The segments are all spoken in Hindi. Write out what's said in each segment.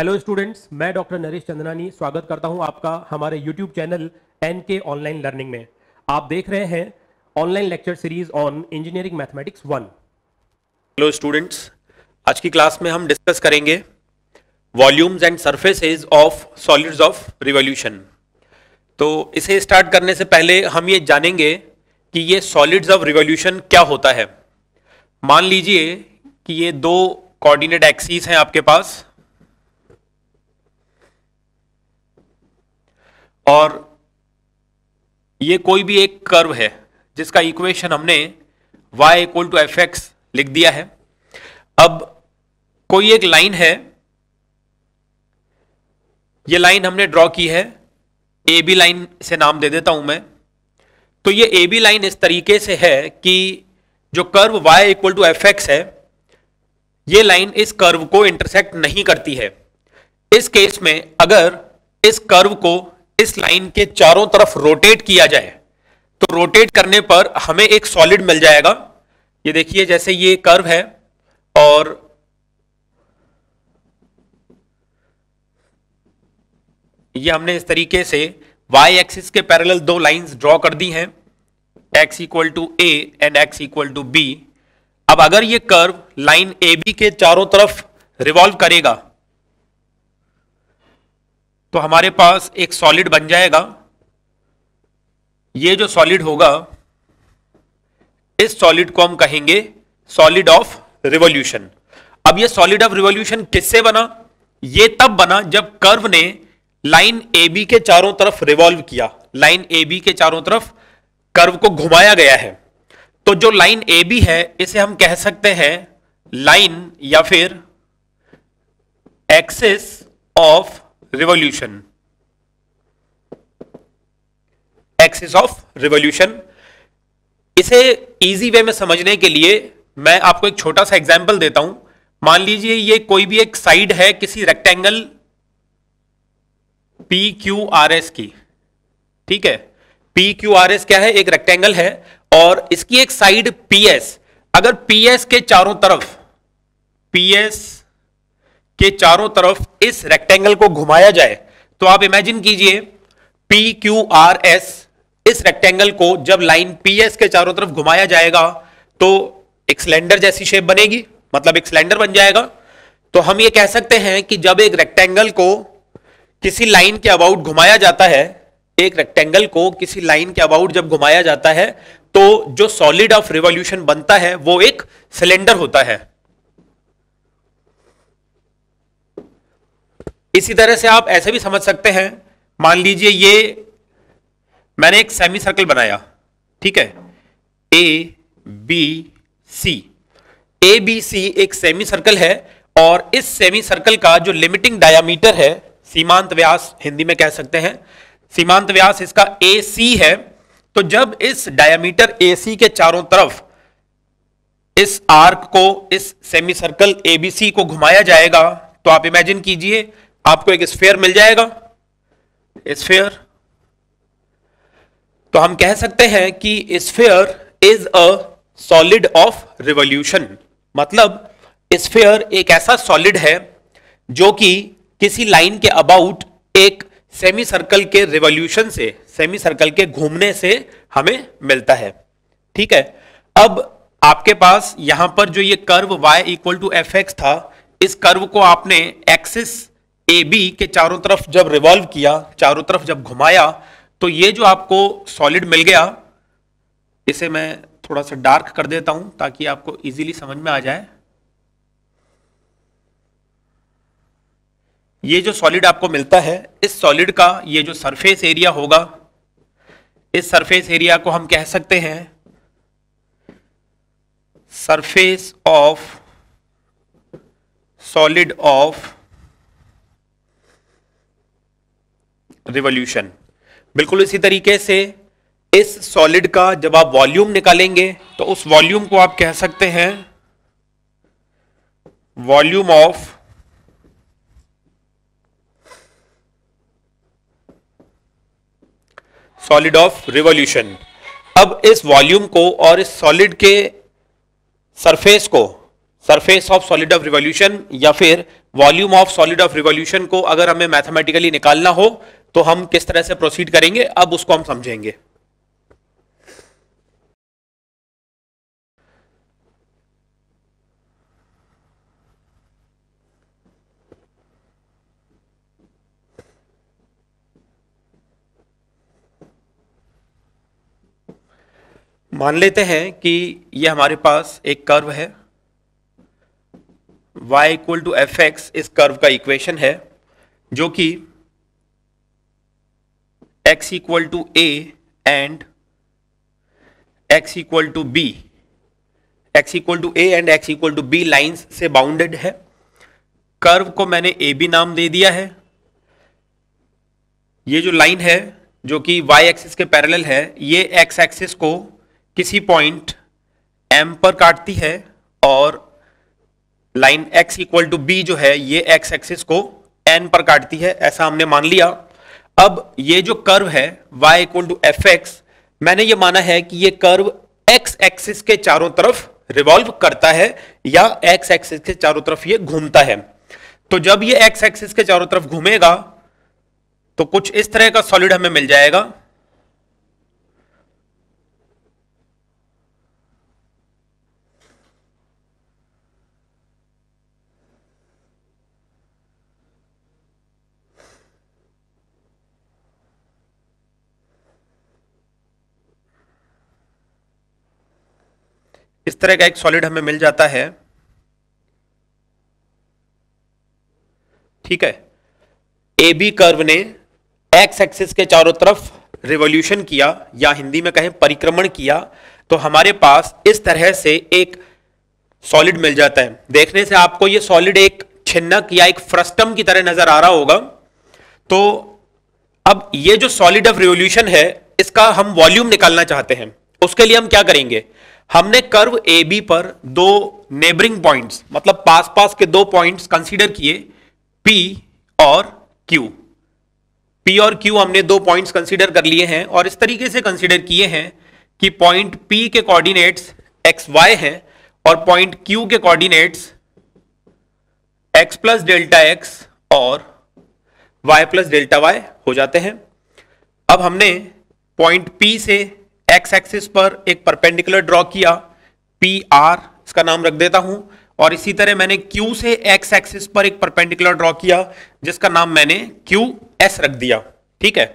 हेलो स्टूडेंट्स मैं डॉक्टर नरेश चंद्रानी स्वागत करता हूं आपका हमारे YouTube channel N K online learning में आप देख रहे हैं online lecture series on engineering mathematics one hello students आज की क्लास में हम डिस्कस करेंगे volumes and surfaces of solids of revolution तो इसे स्टार्ट करने से पहले हम ये जानेंगे कि ये सॉलिड्स ऑफ रिवॉल्यूशन क्या होता है मान लीजिए कि ये दो कोऑर्डिनेट एक्सीस हैं आपके पास और ये कोई भी एक कर्व है जिसका इक्वेशन हमने y equal to f x लिख दिया है अब कोई एक लाइन है ये लाइन हमने ड्रॉ की है ए बी लाइन से नाम दे देता हूं मैं तो ये ए बी लाइन इस तरीके से है कि जो curve y equal to f x है ये लाइन इस कर्व को इंटरसेक्ट नहीं करती है इस केस में अगर इस कर्व को इस लाइन के चारों तरफ रोटेट किया जाए तो रोटेट करने पर हमें एक सॉलिड मिल जाएगा ये देखिए जैसे ये कर्व है और ये हमने इस तरीके से y एक्सिस के पैरेलल दो लाइंस ड्रॉ कर दी हैं x equal to a and x equal to b अब अगर ये कर्व लाइन ए बी के चारों तरफ रिवॉल्व करेगा तो हमारे पास एक सॉलिड बन जाएगा ये जो सॉलिड होगा इस सॉलिड को हम कहेंगे सॉलिड ऑफ रिवॉल्यूशन अब ये सॉलिड ऑफ रिवॉल्यूशन किससे बना ये तब बना जब कर्व ने लाइन ए बी के चारों तरफ रिवॉल्व किया लाइन ए बी के चारों तरफ कर्व को घुमाया गया है तो जो लाइन ए बी है इसे हम कह सकते हैं लाइन या फिर axis of revolution axis of revolution इसे इजी वे में समझने के लिए मैं आपको एक छोटा सा एग्जाम्पल देता हूं मान लीजिए ये कोई भी एक साइड है किसी rectangle P Q R S की ठीक है पी क्यू आर एस क्या है एक रेक्टेंगल है और इसकी एक साइड पी एस अगर पी एस के चारों तरफ पी एस के चारों तरफ इस रेक्टेंगल को घुमाया जाए तो आप इमेजिन कीजिए पी क्यू आर एस इस रेक्टेंगल को जब लाइन पी एस के चारों तरफ घुमाया जाएगा तो एक सिलेंडर जैसी शेप बनेगी मतलब एक सिलेंडर बन जाएगा तो हम ये कह सकते हैं कि जब एक रेक्टेंगल को किसी लाइन के अबाउट घुमाया जाता है एक रेक्टेंगल को किसी लाइन के अबाउट जब घुमाया जाता है तो जो सॉलिड ऑफ रिवॉल्यूशन बनता है वो एक सिलेंडर होता है इसी तरह से आप ऐसे भी समझ सकते हैं मान लीजिए ये मैंने एक सेमी सर्कल बनाया ठीक है ए बी सी ए बी सी एक सेमी सर्कल है और इस सेमी सर्कल का जो लिमिटिंग डायामीटर है सीमांत व्यास हिंदी में कह सकते हैं सीमांत व्यास इसका ए सी है तो जब इस डायामीटर ए सी के चारों तरफ इस आर्क को इस semi semicircle A B C को घुमाया जाएगा तो आप इमेजिन कीजिए आपको एक स्फेयर मिल जाएगा स्फेयर तो हम कह सकते हैं कि sphere is a solid of revolution मतलब स्फेयर एक ऐसा सॉलिड है जो कि किसी लाइन के अबाउट एक सेमी सर्कल के रिवॉल्यूशन से सेमी सर्कल के घूमने से हमें मिलता है ठीक है अब आपके पास यहां पर जो ये curve y equal to f था इस कर्व को आपने एक्सिस ए बी के चारों तरफ जब रिवॉल्व किया चारों तरफ जब घुमाया तो ये जो आपको सॉलिड मिल गया इसे मैं थोड़ा सा डार्क कर देता हूं ताकि आपको इजीली समझ में आ जाए ये जो सॉलिड आपको मिलता है इस सॉलिड का ये जो सरफेस एरिया होगा इस सरफेस एरिया को हम कह सकते हैं surface of solid of revolution बिल्कुल इसी तरीके से इस सॉलिड का जब आप वॉल्यूम निकालेंगे तो उस वॉल्यूम को आप कह सकते हैं volume of solid of revolution अब इस वॉल्यूम को और इस सॉलिड के सरफेस को surface of solid of revolution या फिर volume of solid of revolution को अगर हमें मैथमेटिकली निकालना हो तो हम किस तरह से प्रोसीड करेंगे अब उसको हम समझेंगे मान लेते हैं कि ये हमारे पास एक कर्व है y equal to f x इस कर्व का इक्वेशन है जो कि x equal to a and x equal to b x equal to a and x equal to b lines से bounded है कर्व को मैंने ए बी नाम दे दिया है ये जो लाइन है जो कि y एक्सिस के पैरेलल है ये x एक्सिस को किसी पॉइंट m पर काटती है और line x equal to b जो है ये x एक्सिस को n पर काटती है ऐसा हमने मान लिया अब ये जो कर्व है y equal to f x मैंने ये माना है कि ये कर्व x एक्सिस के चारों तरफ रिवॉल्व करता है या x एक्सिस के चारों तरफ ये घूमता है तो जब ये x एक्सिस के चारों तरफ घूमेगा तो कुछ इस तरह का सॉलिड हमें मिल जाएगा इस तरह का एक सॉलिड हमें मिल जाता है ठीक है ए बी कर्व ने एक्स एक्सिस के चारों तरफ रिवॉल्यूशन किया या हिंदी में कहें परिक्रमण किया तो हमारे पास इस तरह से एक सॉलिड मिल जाता है देखने से आपको यह सॉलिड एक छिन्नक या एक फ्रस्टम की तरह नजर आ रहा होगा तो अब यह जो सॉलिड ऑफ रिवोल्यूशन है इसका हम वॉल्यूम निकालना चाहते हैं उसके लिए हम क्या करेंगे हमने कर्व ए बी पर दो नेबरिंग पॉइंट्स मतलब पास पास के दो पॉइंट्स कंसीडर किए पी और क्यू पी और क्यू हमने दो पॉइंट्स कंसीडर कर लिए हैं और इस तरीके से कंसीडर किए हैं कि पॉइंट पी के कोऑर्डिनेट्स एक्स वाई हैं और पॉइंट क्यू के coordinates x plus delta x और वाई प्लस डेल्टा वाई हो जाते हैं अब हमने पॉइंट पी से एक्स एक्सिस पर एक परपेंडिकुलर ड्रॉ किया पी आर इसका नाम रख देता हूं और इसी तरह मैंने क्यू से एक्स एक्सिस पर एक परपेंडिकुलर ड्रॉ किया जिसका नाम मैंने क्यू एस रख दिया ठीक है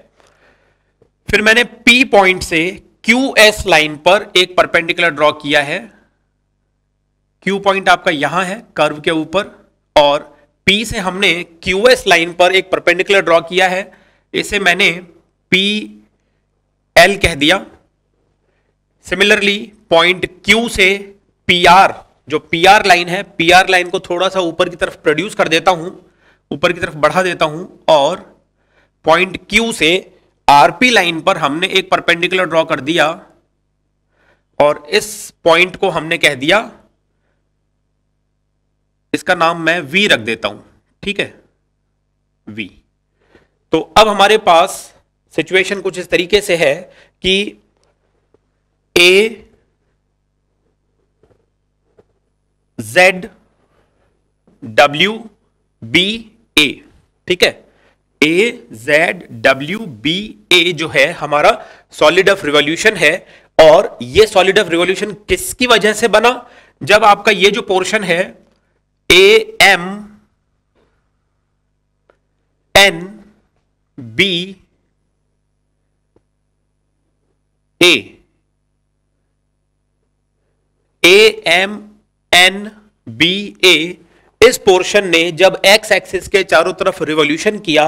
फिर मैंने पी पॉइंट से क्यू एस लाइन पर एक परपेंडिकुलर ड्रॉ किया है क्यू पॉइंट आपका यहां है कर्व के ऊपर और पी से हमने क्यू एस लाइन पर एक परपेंडिकुलर ड्रॉ किया है इसे मैंने पी एल कह दिया सिमिलरली पॉइंट क्यू से पी आर जो पी आर लाइन है पी आर लाइन को थोड़ा सा ऊपर की तरफ प्रोड्यूस कर देता हूं ऊपर की तरफ बढ़ा देता हूं और पॉइंट क्यू से आरपी लाइन पर हमने एक परपेंडिकुलर ड्रॉ कर दिया और इस पॉइंट को हमने कह दिया इसका नाम मैं वी रख देता हूं ठीक है वी तो अब हमारे पास सिचुएशन कुछ इस तरीके से है कि A Z W B A ठीक है A Z W B A जो है हमारा सॉलिड ऑफ रिवॉल्यूशन है और ये सॉलिड ऑफ रिवॉल्यूशन किसकी वजह से बना जब आपका ये जो पोर्शन है A M N B A A M N B A इस पोर्शन ने जब एक्स एक्सिस के चारों तरफ रिवॉल्यूशन किया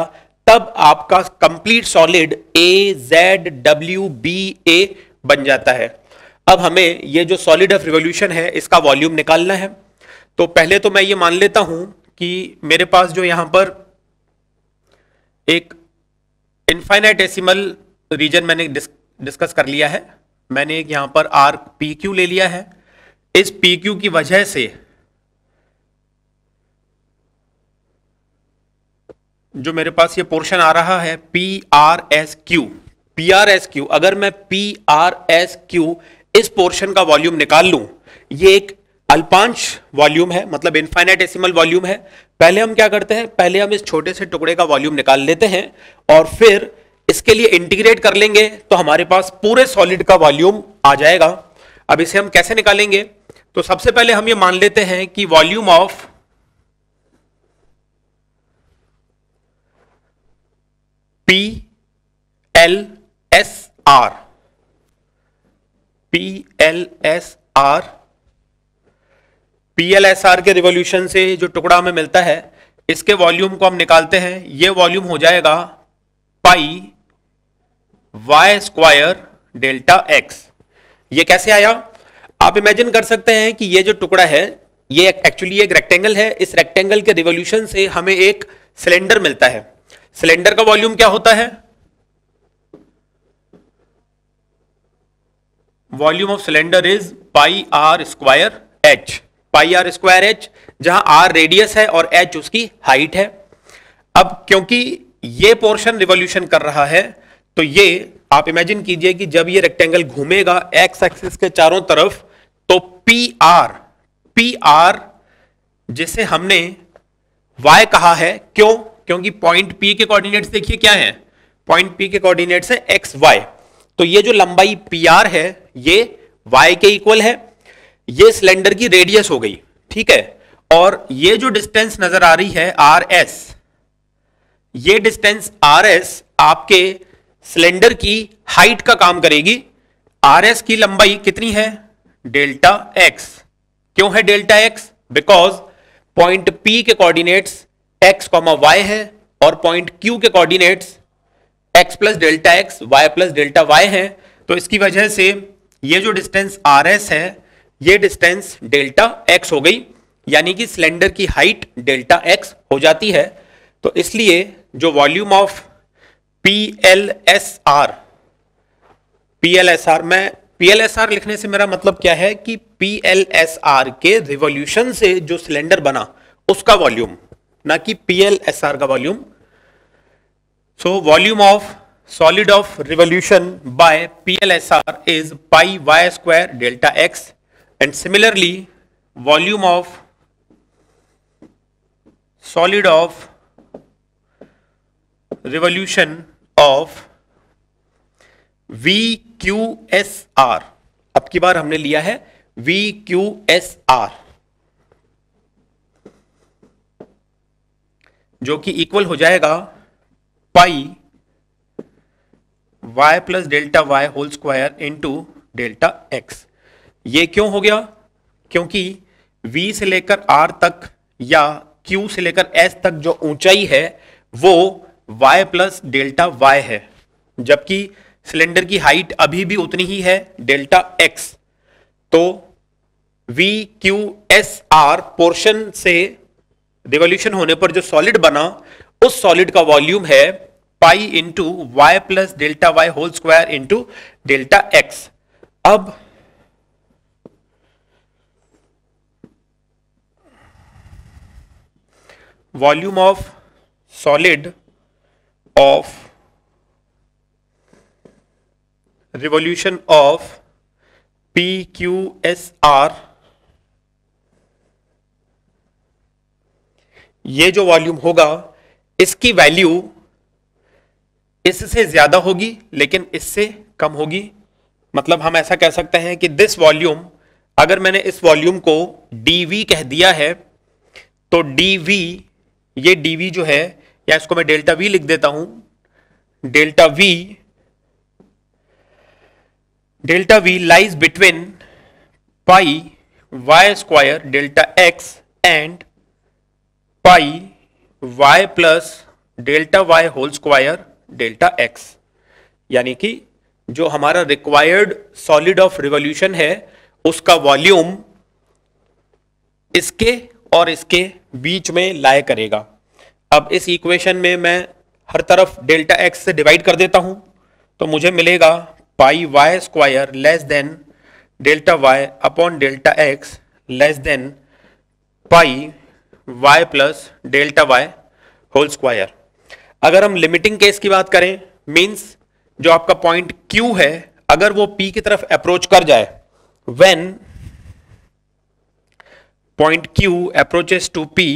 तब आपका complete solid A Z W B A बन जाता है अब हमें ये जो सॉलिड ऑफ रिवॉल्यूशन है इसका वॉल्यूम निकालना है तो पहले तो मैं ये मान लेता हूं कि मेरे पास जो यहां पर एक इनफाइनाइट एसिमल रीजन मैंने डिस्कस कर लिया है मैंने एक यहां पर आर पी क्यू ले लिया है इस पी क्यू की वजह से जो मेरे पास ये पोर्शन आ रहा है P R S Q P R S Q अगर मैं पी आर एस क्यू इस पोर्शन का वॉल्यूम निकाल लूं ये एक अल्पांश वॉल्यूम है मतलब इन्फाइनाइटेसिमल वॉल्यूम है पहले हम क्या करते हैं पहले हम इस छोटे से टुकड़े का वॉल्यूम निकाल लेते हैं और फिर इसके लिए इंटीग्रेट कर लेंगे तो हमारे पास पूरे सॉलिड का वॉल्यूम आ जाएगा अब इसे हम कैसे निकालेंगे तो सबसे पहले हम ये मान लेते हैं कि volume of P L S R P L S R P L S R के रिवॉल्यूशन से जो टुकड़ा हमें मिलता है इसके वॉल्यूम को हम निकालते हैं ये वॉल्यूम हो जाएगा pi y square delta x ये कैसे आया आप इमेजिन कर सकते हैं कि ये जो टुकड़ा है ये एक्चुअली एक रेक्टेंगल है इस रेक्टेंगल के रिवोल्यूशन से हमें एक सिलेंडर मिलता है सिलेंडर का वॉल्यूम क्या होता है volume of cylinder is pi r square h pi r square h जहां आर रेडियस है और एच उसकी हाइट है अब क्योंकि ये पोर्शन रिवोल्यूशन कर रहा है तो ये आप इमेजिन कीजिए कि जब ये रेक्टेंगल घूमेगा एक्स एक्सिस के चारों तरफ पी आर पी आर जिसे हमने y कहा है क्यों क्योंकि पॉइंट P के कोऑर्डिनेट्स देखिए क्या है पॉइंट P के कोऑर्डिनेट्स है एक्स वाई तो ये जो लंबाई पी आर है ये y के इक्वल है ये सिलेंडर की रेडियस हो गई ठीक है और ये जो डिस्टेंस नजर आ रही है आर एस ये डिस्टेंस आर एस आपके सिलेंडर की हाइट का काम करेगी आर एस की लंबाई कितनी है डेल्टा एक्स क्यों है delta x because point P के कोऑर्डिनेट्स एक्स कॉमा वाई है और पॉइंट क्यू के coordinates x plus delta x y plus delta y है तो इसकी वजह से ये जो डिस्टेंस आर एस है ये डिस्टेंस डेल्टा एक्स हो गई यानी कि सिलेंडर की हाइट डेल्टा एक्स हो जाती है तो इसलिए जो volume of P L S R P L S R मैं पीएलएसआर लिखने से मेरा मतलब क्या है कि पीएलएसआर के रिवॉल्यूशन से जो सिलेंडर बना उसका वॉल्यूम ना कि पीएलएसआर का volume so volume of solid of revolution by P L S R is pi y square delta x and similarly volume of solid of revolution of V Q S R अब की बार हमने लिया है वी क्यू एस आर जो कि इक्वल हो जाएगा pi y plus delta y whole square into delta x ये क्यों हो गया क्योंकि v से लेकर r तक या q से लेकर s तक जो ऊंचाई है वो y प्लस डेल्टा y है जबकि सिलेंडर की हाइट अभी भी उतनी ही है डेल्टा एक्स तो V Q S R portion से रिवोल्यूशन होने पर जो सॉलिड बना उस सॉलिड का वॉल्यूम है pi into y plus delta y whole square into delta x अब volume of solid of revolution of PQSR ये जो वॉल्यूम होगा इसकी वैल्यू इससे ज्यादा होगी लेकिन इससे कम होगी मतलब हम ऐसा कह सकते हैं कि दिस वॉल्यूम अगर मैंने इस वॉल्यूम को dv कह दिया है तो dv ये dv जो है या इसको मैं डेल्टा v लिख देता हूं delta v delta v lies between pi y square delta x and pi y plus delta y whole square delta x यानी कि जो हमारा रिक्वायर्ड सॉलिड ऑफ रिवॉल्यूशन है उसका वॉल्यूम इसके और इसके बीच में लाए करेगा अब इस इक्वेशन में मैं हर तरफ डेल्टा एक्स से डिवाइड कर देता हूं तो मुझे मिलेगा pi y square less than delta y upon delta x less than pi y plus delta y whole square अगर हम लिमिटिंग केस की बात करें मीन्स जो आपका पॉइंट क्यू है अगर वो पी की तरफ अप्रोच कर जाए when point Q approaches to P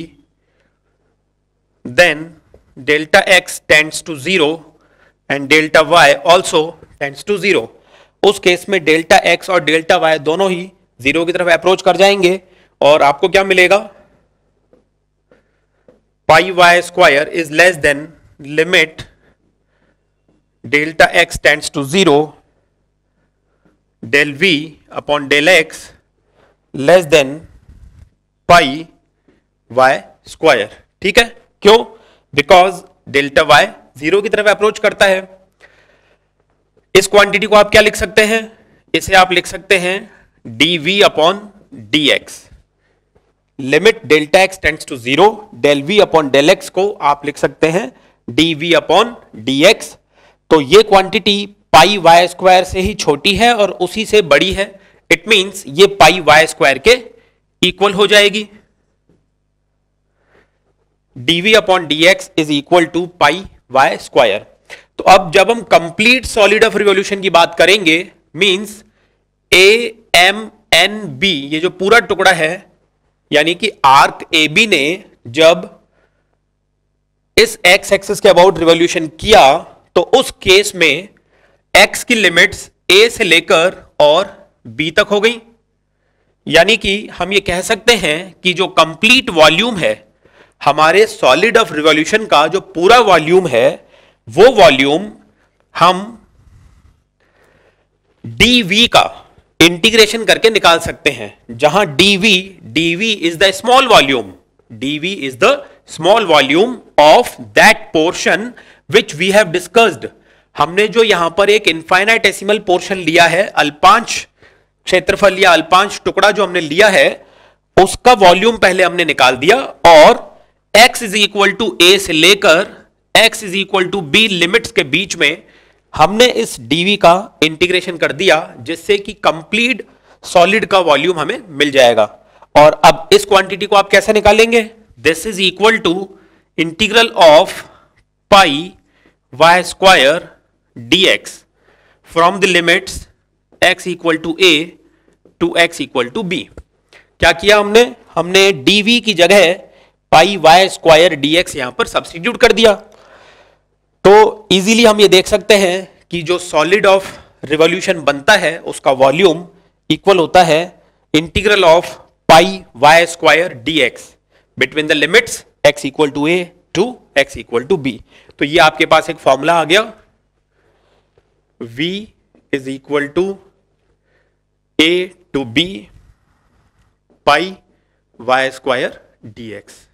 then delta x tends to zero and delta y also tends to zero उस केस में डेल्टा एक्स और डेल्टा वाई दोनों ही जीरो की तरफ अप्रोच कर जाएंगे और आपको क्या मिलेगा pi y square is less than limit delta x tends to zero del v upon del x less than pi y square ठीक है क्यों बिकॉज डेल्टा वाई जीरो की तरफ अप्रोच करता है इस क्वांटिटी को आप क्या लिख सकते हैं इसे आप लिख सकते हैं d v upon d x limit delta x tends to zero del v upon del x को आप लिख सकते हैं d v upon d x तो ये क्वांटिटी पाई वाई स्क्वायर से ही छोटी है और उसी से बड़ी है इट मींस ये पाई वाई स्क्वायर के इक्वल हो जाएगी d v upon d x is equal to pi y square तो अब जब हम कंप्लीट सॉलिड ऑफ रिवॉल्यूशन की बात करेंगे means A M N B ये जो पूरा टुकड़ा है यानी कि आर्क ए बी ने जब इस एक्स एक्सिस के अबाउट रिवॉल्यूशन किया तो उस केस में एक्स की लिमिट्स ए से लेकर और बी तक हो गई यानी कि हम ये कह सकते हैं कि जो कंप्लीट वॉल्यूम है हमारे सॉलिड ऑफ रिवॉल्यूशन का जो पूरा वॉल्यूम है वो वॉल्यूम हम dv का इंटीग्रेशन करके निकाल सकते हैं जहां dv dv is the small volume dv is the small volume of that portion which we have discussed हमने जो यहां पर एक एसिमल पोर्शन लिया है अल्पांश क्षेत्रफल या अल्पांश टुकड़ा जो हमने लिया है उसका वॉल्यूम पहले हमने निकाल दिया और x is equal to a से लेकर x is equal to b limits के बीच में हमने इस डीवी का इंटीग्रेशन कर दिया जिससे कि कंप्लीट सॉलिड का वॉल्यूम हमें मिल जाएगा और अब इस क्वांटिटी को आप कैसे निकालेंगे this is equal to integral of pi y square d x from the limits x equal to a to x equal to b क्या किया हमने हमने डी की जगह pi y square d x यहां पर सब्सटीट्यूट कर दिया तो इजीली हम ये देख सकते हैं कि जो सॉलिड ऑफ रिवॉल्यूशन बनता है उसका वॉल्यूम इक्वल होता है integral of pi y square d x between the limits x equal to a to x equal to b तो ये आपके पास एक फॉर्मूला आ गया v is equal to a to b pi y square d x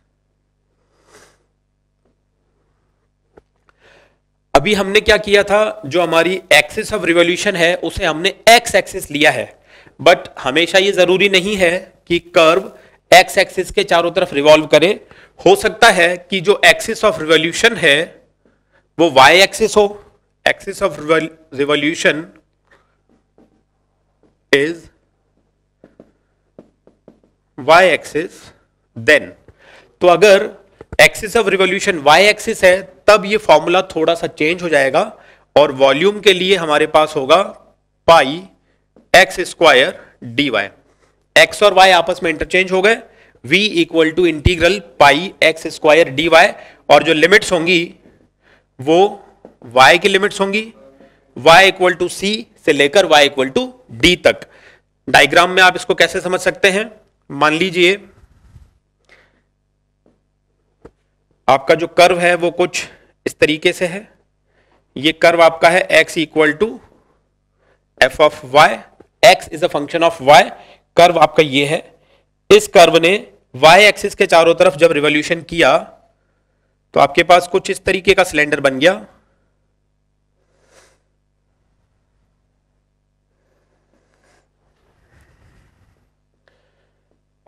अभी हमने क्या किया था जो हमारी एक्सिस ऑफ रिवोल्यूशन है उसे हमने एक्स एक्सिस लिया है बट हमेशा ये ज़रूरी नहीं है कि कर्व एक्स एक्सिस के चारों तरफ रिवॉल्व करे हो सकता है कि जो एक्सिस ऑफ रिवोल्यूशन है वो वाई एक्सिस हो axis of revolution is y axis then तो अगर axis of revolution y axis है तब ये फॉर्मूला थोड़ा सा चेंज हो जाएगा और वॉल्यूम के लिए हमारे पास होगा pi x square d y x और वाई आपस में इंटरचेंज हो गए v equal to integral pi x square d y और जो लिमिट्स होंगी वो y की लिमिट्स होंगी y इक्वल टू सी से लेकर y इक्वल टू डी तक डायग्राम में आप इसको कैसे समझ सकते हैं मान लीजिए आपका जो कर्व है वो कुछ इस तरीके से है ये कर्व आपका है x equal to f of y x is a function of y curve आपका ये है इस कर्व ने वाई एक्सिस के चारों तरफ जब रिवोल्यूशन किया तो आपके पास कुछ इस तरीके का सिलेंडर बन गया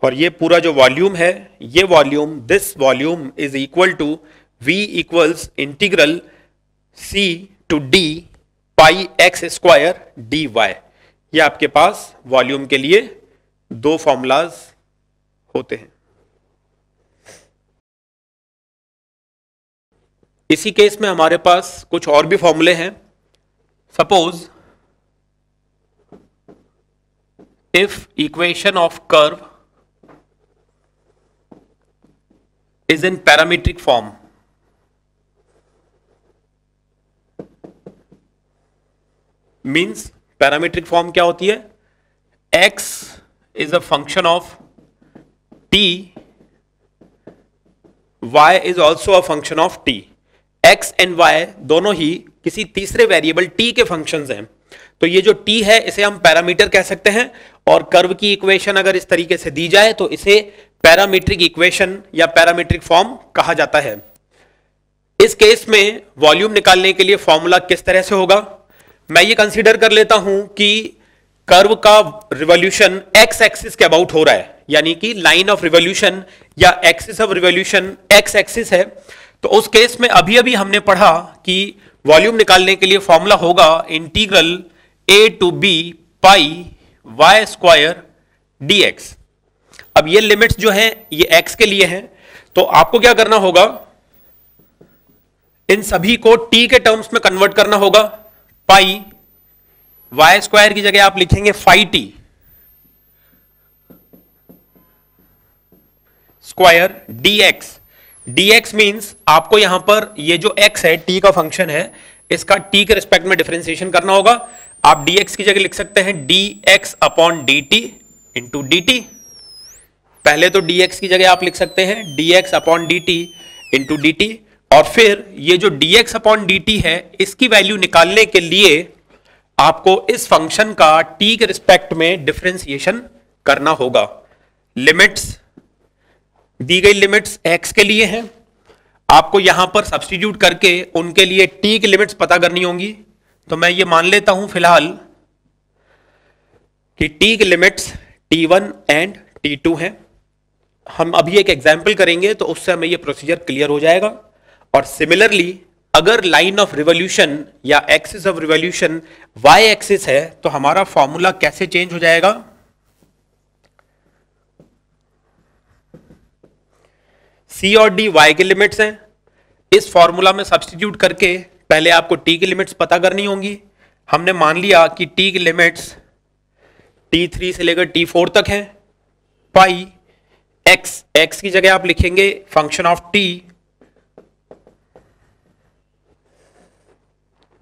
और ये पूरा जो वॉल्यूम है ये volume this volume is equal to v equals integral c to d pi x square d y ये आपके पास वॉल्यूम के लिए दो फॉर्मूलाज होते हैं इसी केस में हमारे पास कुछ और भी फॉर्मूले हैं suppose if equation of curve is in parametric form means parametric form क्या होती है x is a function of t y is also a function of t x and y दोनों ही किसी तीसरे वेरिएबल टी के फंक्शन हैं तो ये जो टी है इसे हम पैरामीटर कह सकते हैं और कर्व की इक्वेशन अगर इस तरीके से दी जाए तो इसे पैरामीट्रिक इक्वेशन या पैरामीट्रिक फॉर्म कहा जाता है इस केस में वॉल्यूम निकालने के लिए फॉर्मूला किस तरह से होगा मैं ये कंसीडर कर लेता हूं कि कर्व का रिवॉल्यूशन एक्स एक्सिस के अबाउट हो रहा है यानी कि लाइन ऑफ रिवॉल्यूशन या axis of revolution x axis है तो उस केस में अभी अभी हमने पढ़ा कि वॉल्यूम निकालने के लिए फॉर्मूला होगा integral a to b pi y square d x अब ये लिमिट्स जो है ये एक्स के लिए हैं तो आपको क्या करना होगा इन सभी को टी के टर्म्स में कन्वर्ट करना होगा पाई वाई स्क्वायर की जगह आप लिखेंगे five t square d x d x means आपको यहां पर ये जो एक्स है टी का फंक्शन है इसका टी के रिस्पेक्ट में डिफ्रेंसिएशन करना होगा आप डीएक्स की जगह लिख सकते हैं d x upon d t into d t पहले तो डीएक्स की जगह आप लिख सकते हैं d x x upon d t into d t और फिर ये जो dx अपॉन dt है इसकी वैल्यू निकालने के लिए आपको इस फंक्शन का t के रिस्पेक्ट में डिफ्रेंसिएशन करना होगा लिमिट्स दी गई लिमिट्स x के लिए हैं आपको यहां पर सब्सटीट्यूट करके उनके लिए t की लिमिट्स पता करनी होंगी तो मैं ये मान लेता हूं फिलहाल कि t की लिमिट्स t1 एंड t2 हैं हम अभी एक एग्जाम्पल करेंगे तो उससे हमें ये प्रोसीजर क्लियर हो जाएगा और सिमिलरली अगर लाइन ऑफ रिवोल्यूशन या axis of revolution y axis है तो हमारा फॉर्मूला कैसे चेंज हो जाएगा सी और डी वाई के लिमिट्स हैं इस फॉर्मूला में सब्सटीट्यूट करके पहले आपको टी की लिमिट्स पता करनी होंगी हमने मान लिया कि टी की लिमिट्स टी थ्री से लेकर टी फोर तक हैं पाई एक्स एक्स की जगह आप लिखेंगे function of t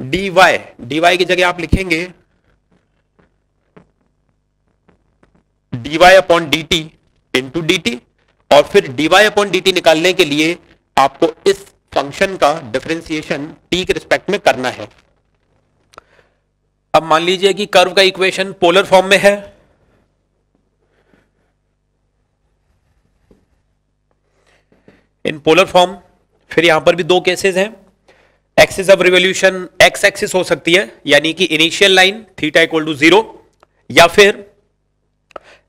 d y d y की जगह आप लिखेंगे d y upon d t into d t और फिर डीवाई अपॉन डी टी निकालने के लिए आपको इस फंक्शन का डिफ्रेंसिएशन टी के रिस्पेक्ट में करना है अब मान लीजिए कि कर्व का इक्वेशन पोलर फॉर्म में है इन पोलर फॉर्म फिर यहां पर भी दो केसेस हैं axis of revolution x axis हो सकती है यानी कि initial line theta equal to zero या फिर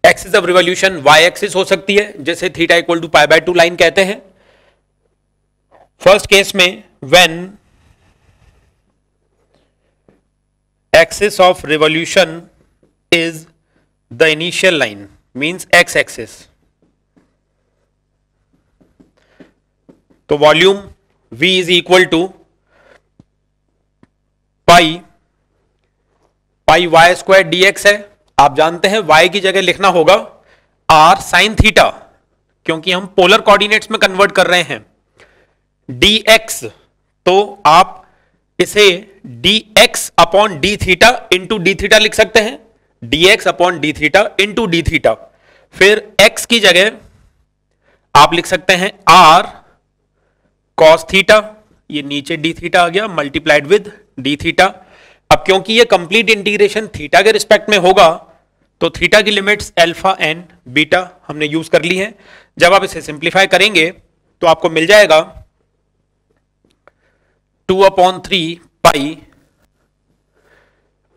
axis of revolution y axis हो सकती है जैसे theta equal to pi by two line कहते हैं फर्स्ट केस में when axis of revolution is the initial line means x axis तो volume v is equal to pi pi y square d x है आप जानते हैं वाई की जगह लिखना होगा आर साइन थीटा क्योंकि हम पोलर कोऑर्डिनेट्स में कन्वर्ट कर रहे हैं dx तो आप इसे dx upon d theta into d theta लिख सकते हैं dx upon d theta into d theta फिर x की जगह आप लिख सकते हैं r cos थीटा ये नीचे डी थीटा आ गया मल्टीप्लाइड विद डी थीटा अब क्योंकि ये कंप्लीट इंटीग्रेशन थीटा के रिस्पेक्ट में होगा तो थीटा की लिमिट्स एल्फा एन बीटा हमने यूज कर ली है जब आप इसे सिंप्लीफाई करेंगे तो आपको मिल जाएगा two upon three pi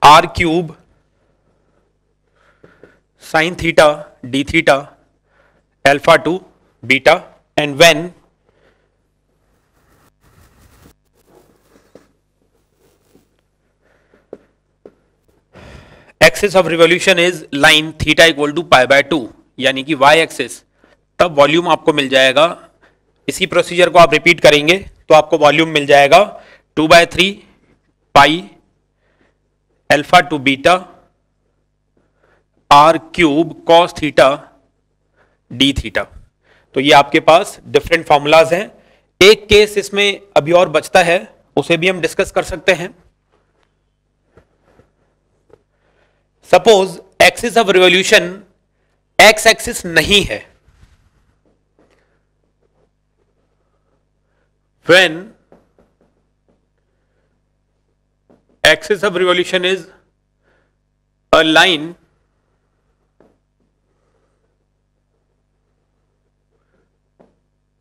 r cube sine theta d theta alpha to beta and when axes of revolution is line theta equal to pi by two यानी कि वाई एक्सेस तब वॉल्यूम आपको मिल जाएगा इसी प्रोसीजर को आप रिपीट करेंगे तो आपको वॉल्यूम मिल जाएगा two by three pi alpha to beta r cube cos theta d theta तो ये आपके पास डिफरेंट फॉर्मूलाज हैं एक केस इसमें अभी और बचता है उसे भी हम डिस्कस कर सकते हैं suppose axis of revolution x axis नहीं है when axis of revolution is a line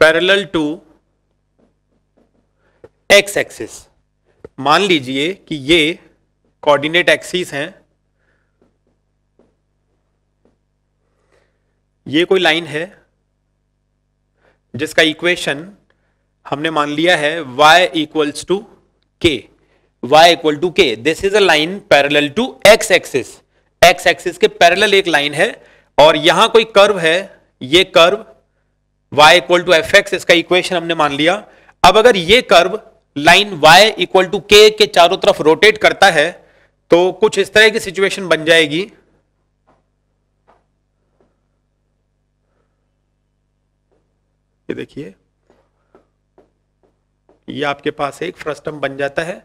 parallel to x axis मान लीजिए कि ये कोऑर्डिनेट एक्सिस हैं ये कोई लाइन है जिसका इक्वेशन हमने मान लिया है y equals to k y equal to k this is a line parallel to x axis x axis के पैरल एक लाइन है और यहां कोई कर्व है ये curve y equal to f इसका इक्वेशन हमने मान लिया अब अगर ये curve line y equal to k चारों तरफ रोटेट करता है तो कुछ इस तरह की सिचुएशन बन जाएगी ये देखिए ये आपके पास एक फ्रस्टम बन जाता है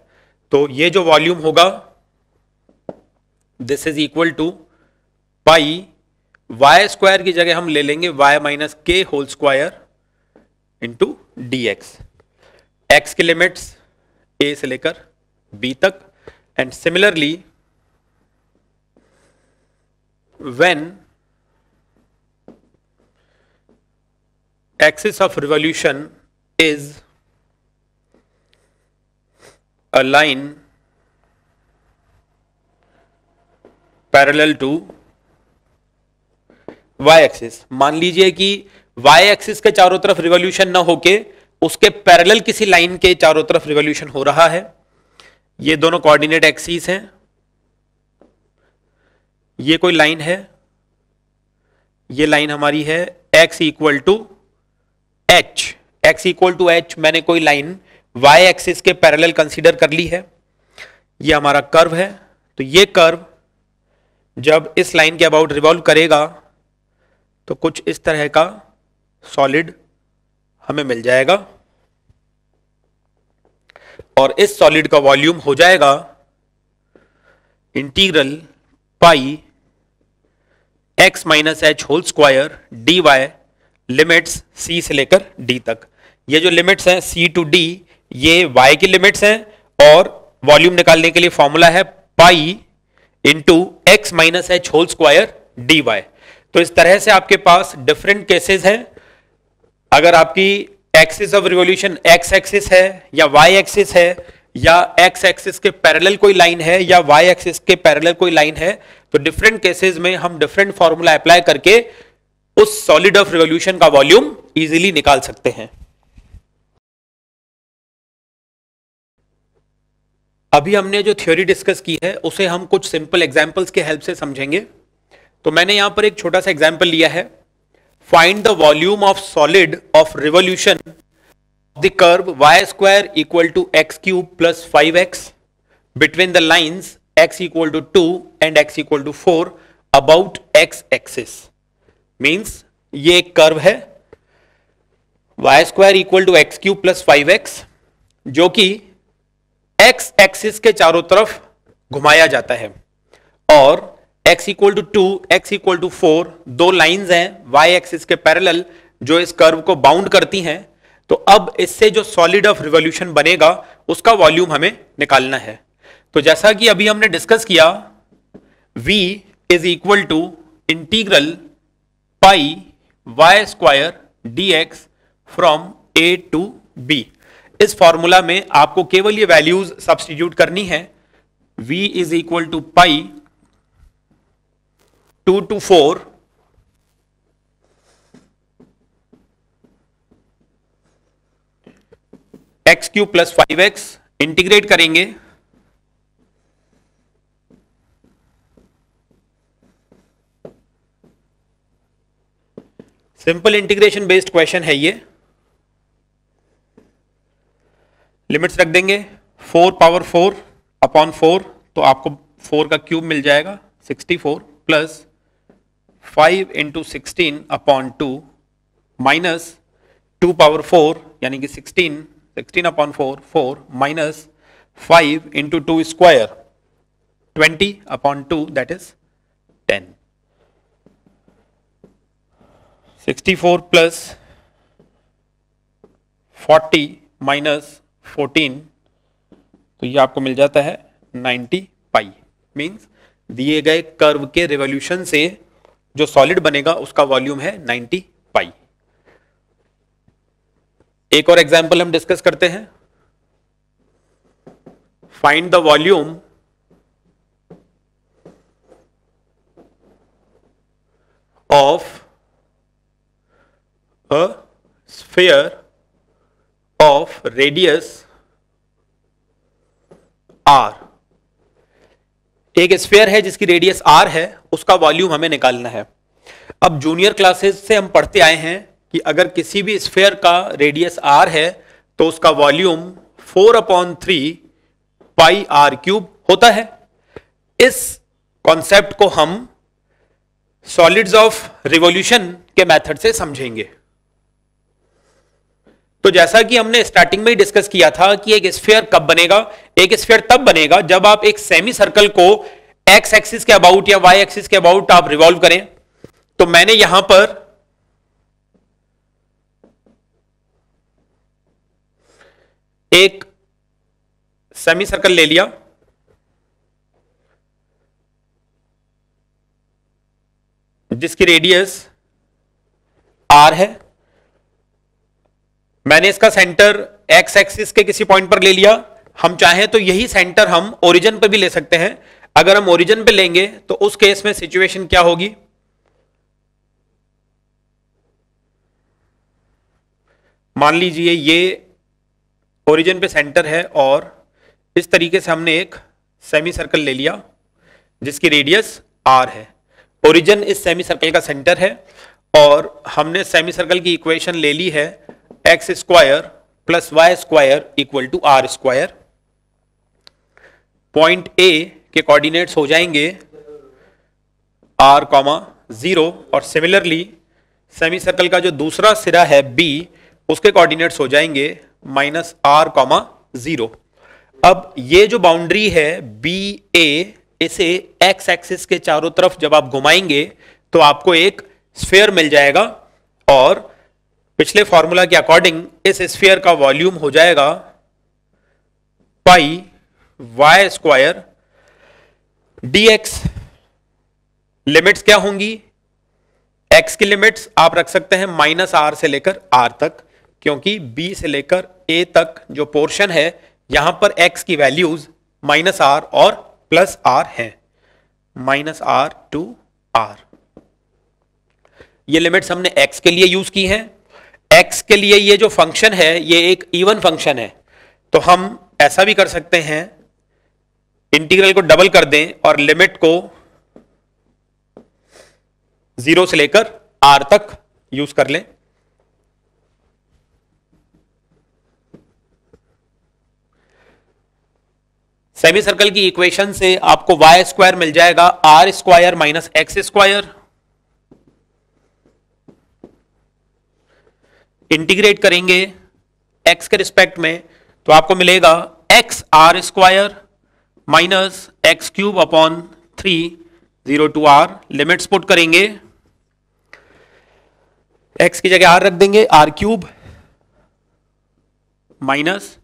तो ये जो वॉल्यूम होगा this is equal to pi y square की जगह हम ले लेंगे y minus k whole square into d x x की लिमिट्स ए से लेकर बी तक and similarly when axis of revolution is a line parallel to y axis मान लीजिए कि वाई एक्सिस के चारों तरफ रिवॉल्यूशन ना होके उसके पैरेलल किसी लाइन के चारों तरफ रिवोल्यूशन हो रहा है ये दोनों कोऑर्डिनेट एक्सिस हैं ये कोई लाइन है ये लाइन हमारी है x equal to h x equal to h मैंने कोई लाइन वाई एक्सिस के पैरेलल कंसीडर कर ली है ये हमारा कर्व है तो ये कर्व जब इस लाइन के अबाउट रिवॉल्व करेगा तो कुछ इस तरह का सॉलिड हमें मिल जाएगा और इस सॉलिड का वॉल्यूम हो जाएगा integral pi x minus h whole square d y limits c से लेकर डी तक ये जो लिमिट्स हैं सी टू डी ये वाई की लिमिट्स हैं और वॉल्यूम निकालने के लिए फॉर्मूला है pi into x minus h whole square d y तो इस तरह से आपके पास डिफरेंट केसेस हैं अगर आपकी axis of revolution x axis है या वाई एक्सिस है या एक्स एक्सिस के पैरेलल कोई लाइन है या वाई एक्सिस के पैरेलल कोई लाइन है तो डिफरेंट केसेस में हम डिफरेंट फॉर्मूला अप्लाई करके उस सॉलिड ऑफ रिवोल्यूशन का वॉल्यूम इजीली निकाल सकते हैं अभी हमने जो थ्योरी डिस्कस की है उसे हम कुछ सिंपल एग्जांपल्स के हेल्प से समझेंगे तो मैंने यहां पर एक छोटा सा एग्जांपल लिया है find the volume of solid of revolution the curve y square equal to x cube plus five x between the lines x equal to two and x equal to four about x axis means ये एक कर्व है y square equal to x cube plus five x जो कि एक्स एक्सिस के चारों तरफ घुमाया जाता है और x equal to two x equal to four दो लाइंस हैं y एक्सिस के पैरेलल जो इस कर्व को बाउंड करती हैं तो अब इससे जो सॉलिड ऑफ रिवोल्यूशन बनेगा उसका वॉल्यूम हमें निकालना है तो जैसा कि अभी हमने डिस्कस किया v is equal to integral pi y square d x from a to b इस फॉर्मूला में आपको केवल ये वैल्यूज सब्सटीट्यूट करनी है v is equal to pi two to four x cube plus five x integrate करेंगे सिंपल इंटीग्रेशन बेस्ड क्वेश्चन है ये लिमिट्स रख देंगे four power four upon four तो आपको फोर का क्यूब मिल जाएगा sixty four plus five into sixteen upon to minus two power four यानी कि sixteen sixteen upon four four minus five into two square twenty upon two that is 64 plus 40 minus 14 तो ये आपको मिल जाता है 90 पाई मीन्स दिए गए कर्व के रिवॉल्यूशन से जो सॉलिड बनेगा उसका वॉल्यूम है 90 पाई एक और एग्जांपल हम डिस्कस करते हैं find the volume of a sphere of radius r एक स्फेयर है जिसकी रेडियस r है उसका वॉल्यूम हमें निकालना है अब जूनियर क्लासेस से हम पढ़ते आए हैं कि अगर किसी भी स्फेयर का रेडियस r है तो उसका volume 4 upon three pi r cube होता है इस कॉन्सेप्ट को हम सॉलिड्स ऑफ रिवॉल्यूशन के मेथड से समझेंगे तो जैसा कि हमने स्टार्टिंग में ही डिस्कस किया था कि एक स्फेयर कब बनेगा एक स्फेयर तब बनेगा जब आप एक सेमी सर्कल को एक्स एक्सिस के अबाउट या वाई एक्सिस के अबाउट आप रिवॉल्व करें तो मैंने यहां पर एक सेमी सर्कल ले लिया जिसकी रेडियस आर है मैंने इसका सेंटर एक्स एक्सिस के किसी पॉइंट पर ले लिया हम चाहें तो यही सेंटर हम ओरिजिन पर भी ले सकते हैं अगर हम ओरिजिन पर लेंगे तो उस केस में सिचुएशन क्या होगी मान लीजिए ये ओरिजिन पे सेंटर है और इस तरीके से हमने एक सेमी सर्कल ले लिया जिसकी रेडियस आर है ओरिजिन इस सेमी सर्कल का सेंटर है और हमने सेमी सर्कल की इक्वेशन ले ली है x square plus y square equal to r square point a के कोऑर्डिनेट्स हो जाएंगे आर कॉमा ज़ीरो और सिमिलरली सेमी सर्कल का जो दूसरा सिरा है बी उसके कोऑर्डिनेट्स हो जाएंगे माइनस आर कॉमा ज़ीरो अब ये जो बाउंड्री है बी ए इसे एक्स एक्सिस के चारों तरफ जब आप घुमाएंगे तो आपको एक स्फेयर मिल जाएगा और पिछले फॉर्मूला के अकॉर्डिंग इस स्फीयर का वॉल्यूम हो जाएगा pi y square d x limits क्या होंगी एक्स की लिमिट्स आप रख सकते हैं माइनस आर से लेकर आर तक क्योंकि बी से लेकर ए तक जो पोर्शन है यहां पर एक्स की वैल्यूज माइनस आर और प्लस आर है माइनस आर टू आर ये लिमिट्स हमने एक्स के लिए यूज की हैं एक्स के लिए ये जो फंक्शन है ये एक इवन फंक्शन है तो हम ऐसा भी कर सकते हैं इंटीग्रल को डबल कर दें और लिमिट को जीरो से लेकर आर तक यूज कर लें सेमी सर्कल की इक्वेशन से आपको वाई स्क्वायर मिल जाएगा r square minus x square integrate करेंगे एक्स के रिस्पेक्ट में तो आपको मिलेगा x r square minus x cube upon three zero to r limits put करेंगे एक्स की जगह आर रख देंगे r cube minus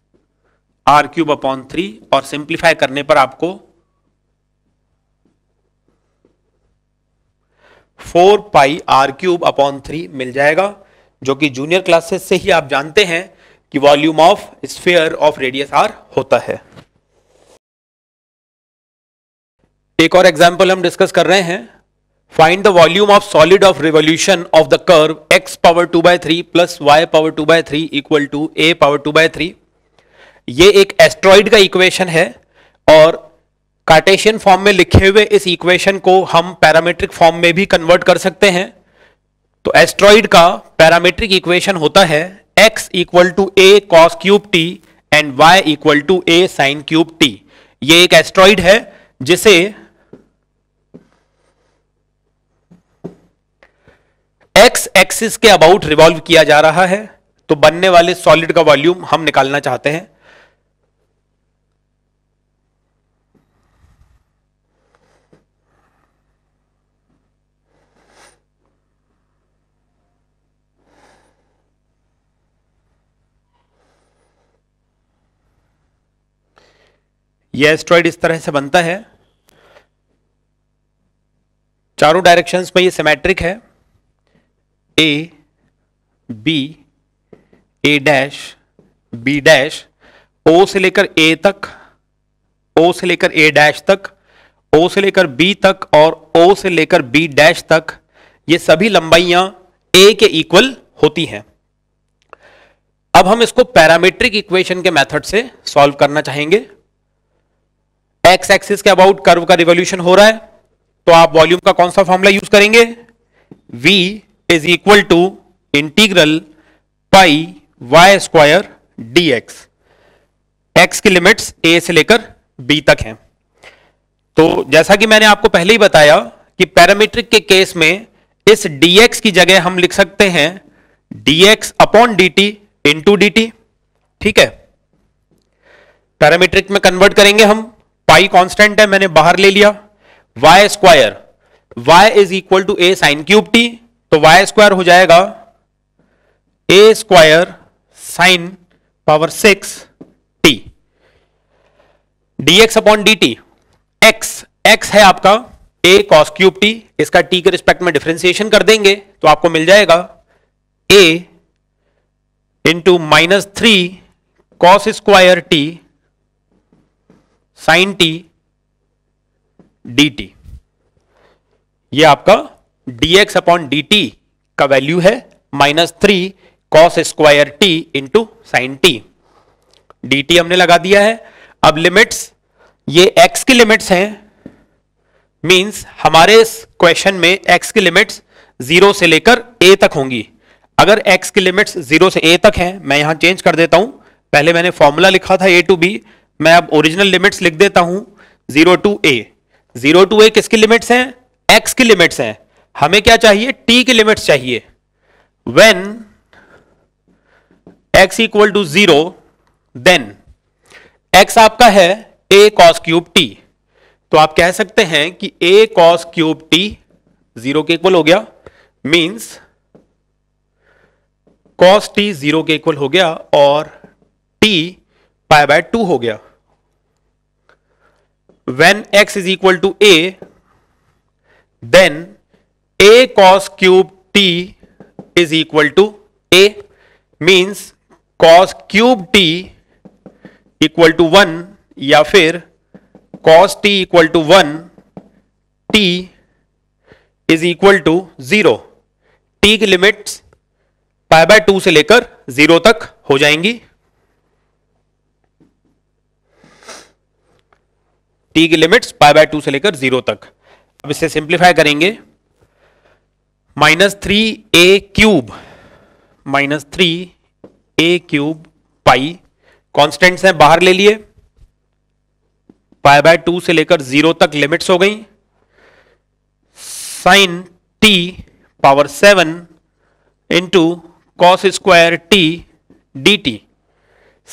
r cube upon three और सिंप्लीफाई करने पर आपको four pi r cube upon three मिल जाएगा जो कि जूनियर क्लासेस से ही आप जानते हैं कि volume of sphere of radius r होता है एक और एग्जाम्पल हम डिस्कस कर रहे हैं find the volume of solid of revolution of the curve x power two by three plus y power two by three equal to a power two by three ये एक एस्ट्रॉइड का इक्वेशन है और कार्टेशियन फॉर्म में लिखे हुए इस इक्वेशन को हम पैरामेट्रिक फॉर्म में भी कन्वर्ट कर सकते हैं तो एस्ट्रॉइड का पैरामेट्रिक इक्वेशन होता है x equal to a cos cube t and y equal to a sine cube t ये एक एस्ट्रॉइड है जिसे x एक्सिस के अबाउट रिवॉल्व किया जा रहा है तो बनने वाले सॉलिड का वॉल्यूम हम निकालना चाहते हैं यह एस्ट्रॉइड इस तरह से बनता है चारों डायरेक्शंस में ये सिमेट्रिक है ए b a dash b dash o से लेकर ए तक ओ से लेकर ए डैश तक ओ से लेकर बी तक और ओ से लेकर बी डैश तक ये सभी लंबाइयां ए के इक्वल होती हैं अब हम इसको पैरामेट्रिक इक्वेशन के मेथड से सॉल्व करना चाहेंगे एक्स एक्सिस के अबाउट कर्व का रिवोल्यूशन हो रहा है तो आप वॉल्यूम का कौन सा फॉर्मूला यूज करेंगे v is equal to integral pi y square d x x की लिमिट्स ए से लेकर बी तक हैं तो जैसा कि मैंने आपको पहले ही बताया कि पैरामीट्रिक के केस में इस डीएक्स की जगह हम लिख सकते हैं d x upon d t into d ठीक है पैरामीट्रिक में कन्वर्ट करेंगे हम पाई कांस्टेंट है मैंने बाहर ले लिया y square y is equal to a sine cube t तो वाई स्क्वायर हो जाएगा a square sine power six t d x upon d t x x है आपका ए कॉस क्यूब टी इसका टी के रिस्पेक्ट में डिफ्रेंसिएशन कर देंगे तो आपको मिल जाएगा a into minus three cos square t sine t d t ये आपका d x upon d t का वैल्यू है minus three cos square t into sine t d t हमने लगा दिया है अब लिमिट्स ये एक्स की लिमिट्स हैं मीन्स हमारे इस क्वेश्चन में एक्स की लिमिट्स जीरो से लेकर ए तक होंगी अगर एक्स की लिमिट्स जीरो से ए तक हैं मैं यहां चेंज कर देता हूं पहले मैंने फॉर्मूला लिखा था ए टू बी मैं अब ओरिजिनल लिमिट्स लिख देता हूं zero to a zero to a किसकी लिमिट्स हैं एक्स की लिमिट्स हैं हमें क्या चाहिए टी की लिमिट्स चाहिए when x equal to zero then x आपका है ए कॉस क्यूब टी तो आप कह सकते हैं कि a cos cube t zero के इक्वल हो गया मीन्स कॉस टी जीरो के इक्वल हो गया और टी पाई बाय टू हो गया when x is equal to a then a cos cube t is equal to a means cos cube t equal to one या फिर cos t equal to one t is equal to zero t की लिमिट्स पाई बाय टू से लेकर जीरो तक हो जाएंगी टी की लिमिट्स पाई बाय टू से लेकर जीरो तक अब इसे सिंप्लीफाई करेंगे minus three a cube minus three a cube pi constants हैं बाहर ले लिए पाई बाय टू से लेकर जीरो तक लिमिट्स हो गई sine t power seven into cos square t d t